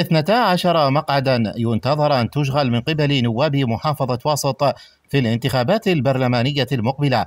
اثنتا عشر مقعدا ينتظر أن تشغل من قبل نواب محافظة واسط في الانتخابات البرلمانية المقبلة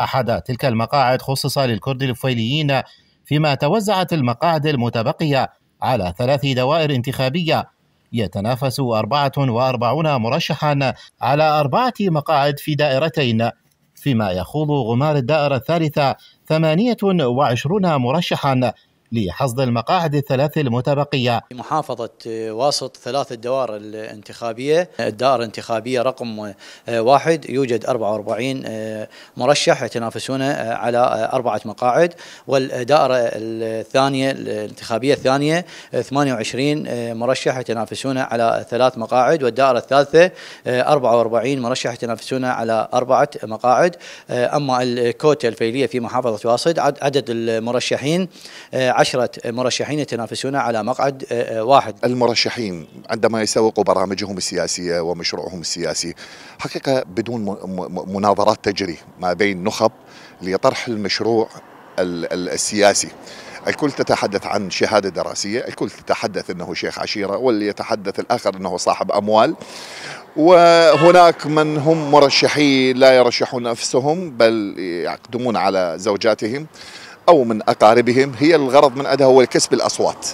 أحد تلك المقاعد خصص للكرد الفيليين فيما توزعت المقاعد المتبقية على ثلاث دوائر انتخابية يتنافس 44 مرشحا على أربعة مقاعد في دائرتين فيما يخوض غمار الدائرة الثالثة 28 مرشحا لحصد المقاعد الثلاث المتبقية محافظة آه، واسط ثلاث الدوائر الانتخابية الدائرة الانتخابية رقم آه، واحد يوجد 44 آه، مرشح يتنافسون على أربعة مقاعد والدائرة الثانية الانتخابية الثانية 28 مرشح يتنافسون على ثلاث مقاعد والدائرة الثالثة 44 مرشح يتنافسون على أربعة مقاعد أما الكوتة الفيلية في محافظة واسط عدد المرشحين عشرة مرشحين يتنافسون على مقعد آه، آه، واحد المرشحين عندما يسوقوا برامجهم السياسية ومشروعهم السياسي حقيقة بدون مناظرات تجري ما بين نخب لطرح المشروع السياسي الكل تتحدث عن شهادة دراسية الكل تتحدث أنه شيخ عشيرة واللي يتحدث الآخر أنه صاحب أموال وهناك من هم مرشحين لا يرشحون نفسهم بل يقدمون على زوجاتهم أو من أقاربهم هي الغرض من أدها هو كسب الأصوات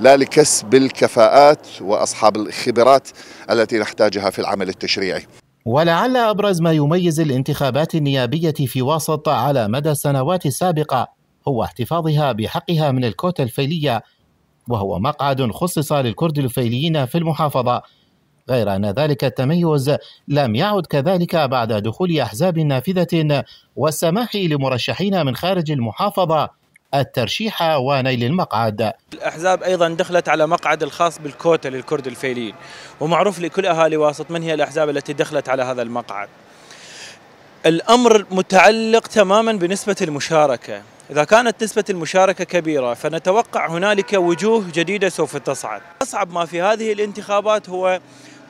لا لكسب الكفاءات وأصحاب الخبرات التي نحتاجها في العمل التشريعي ولعل أبرز ما يميز الانتخابات النيابية في واسط على مدى السنوات السابقة هو احتفاظها بحقها من الكوتا الفيلية وهو مقعد خصص للكرد الفيليين في المحافظة غير أن ذلك التميز لم يعد كذلك بعد دخول أحزاب نافذة والسماح لمرشحين من خارج المحافظة الترشيح ونيل المقعد الأحزاب أيضا دخلت على مقعد الخاص بالكوتا للكرد الفيليين ومعروف لكل أهالي واسط من هي الأحزاب التي دخلت على هذا المقعد الأمر متعلق تماما بنسبة المشاركة إذا كانت نسبة المشاركة كبيرة فنتوقع هنالك وجوه جديدة سوف تصعد أصعب ما في هذه الانتخابات هو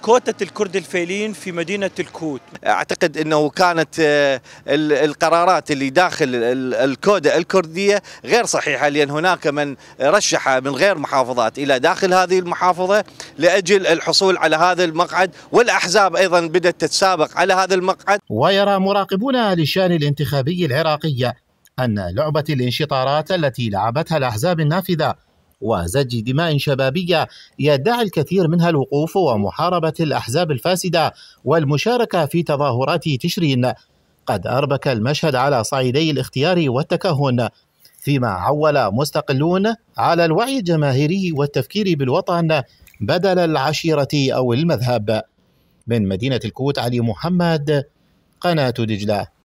كوتة الكرد الفيلين في مدينة الكوت أعتقد أنه كانت آه، القرارات اللي داخل الكودة الكردية غير صحيحة لأن هناك من رشح من غير محافظات إلى داخل هذه المحافظة لأجل الحصول على هذا المقعد والأحزاب أيضا بدأت تتسابق على هذا المقعد ويرى مراقبون لشان الانتخابي العراقي أن لعبة الانشطارات التي لعبتها الأحزاب النافذة وزج دماء شبابية يدعي الكثير منها الوقوف ومحاربة الأحزاب الفاسدة والمشاركة في تظاهرات تشرين قد أربك المشهد على صعيدي الاختيار والتكهن فيما عول مستقلون على الوعي الجماهيري والتفكير بالوطن بدل العشيرة أو المذهب من مدينة الكوت علي محمد قناة دجلة